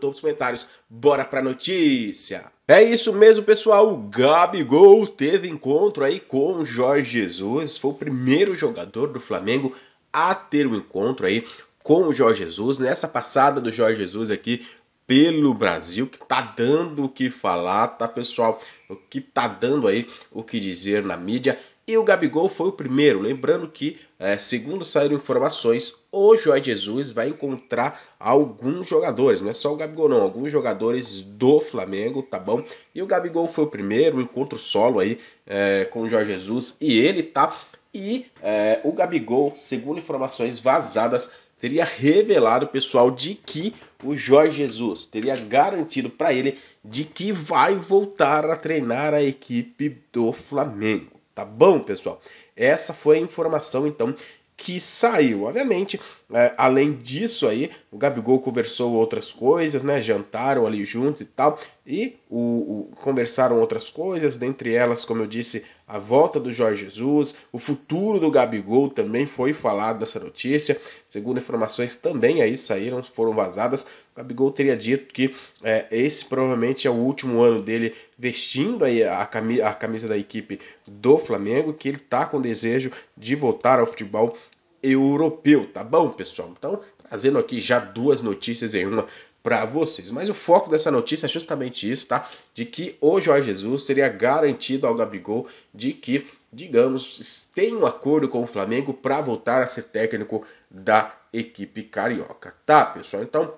topo dos comentários. Bora pra notícia! É isso mesmo, pessoal. O Gabigol teve encontro aí com o Jorge Jesus. Foi o primeiro jogador do Flamengo a ter um encontro aí com o Jorge Jesus. Nessa passada do Jorge Jesus aqui pelo Brasil, que tá dando o que falar, tá pessoal? O que tá dando aí o que dizer na mídia. E o Gabigol foi o primeiro. Lembrando que, é, segundo saíram informações, o Jorge Jesus vai encontrar alguns jogadores, não é só o Gabigol, não, alguns jogadores do Flamengo, tá bom? E o Gabigol foi o primeiro, um encontro solo aí é, com o Jorge Jesus, e ele tá. E é, o Gabigol, segundo informações vazadas, teria revelado pessoal de que o Jorge Jesus teria garantido para ele de que vai voltar a treinar a equipe do Flamengo Tá bom, pessoal? Essa foi a informação, então, que saiu. Obviamente, é, além disso aí, o Gabigol conversou outras coisas, né? Jantaram ali junto e tal e o, o, conversaram outras coisas, dentre elas, como eu disse, a volta do Jorge Jesus, o futuro do Gabigol também foi falado dessa notícia. Segundo informações também aí saíram, foram vazadas. O Gabigol teria dito que é, esse provavelmente é o último ano dele vestindo aí a, a camisa da equipe do Flamengo, que ele está com desejo de voltar ao futebol europeu, tá bom, pessoal? Então, trazendo aqui já duas notícias em uma para vocês. Mas o foco dessa notícia é justamente isso, tá? De que o Jorge Jesus seria garantido ao Gabigol de que, digamos, tem um acordo com o Flamengo para voltar a ser técnico da equipe carioca, tá, pessoal? Então,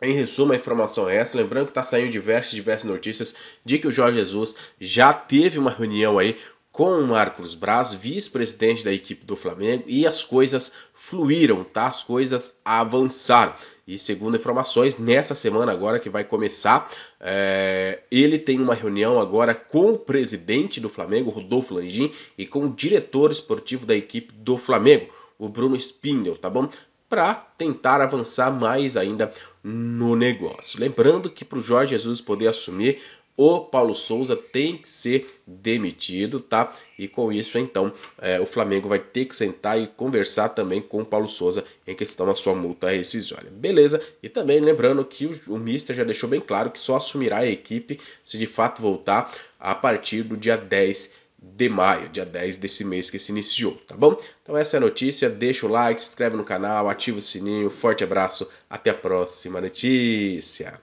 em resumo, a informação é essa. Lembrando que está saindo diversas, diversas notícias de que o Jorge Jesus já teve uma reunião aí com o Marcos Braz, vice-presidente da equipe do Flamengo, e as coisas fluíram, tá? As coisas avançaram. E segundo informações, nessa semana agora que vai começar, é, ele tem uma reunião agora com o presidente do Flamengo, Rodolfo Landim, e com o diretor esportivo da equipe do Flamengo, o Bruno Spindel, tá bom? Para tentar avançar mais ainda no negócio. Lembrando que para o Jorge Jesus poder assumir o Paulo Souza tem que ser demitido, tá? E com isso, então, é, o Flamengo vai ter que sentar e conversar também com o Paulo Souza em questão da sua multa rescisória. Beleza? E também lembrando que o, o Mister já deixou bem claro que só assumirá a equipe se de fato voltar a partir do dia 10 de maio, dia 10 desse mês que se iniciou, tá bom? Então essa é a notícia, deixa o like, se inscreve no canal, ativa o sininho, forte abraço, até a próxima notícia.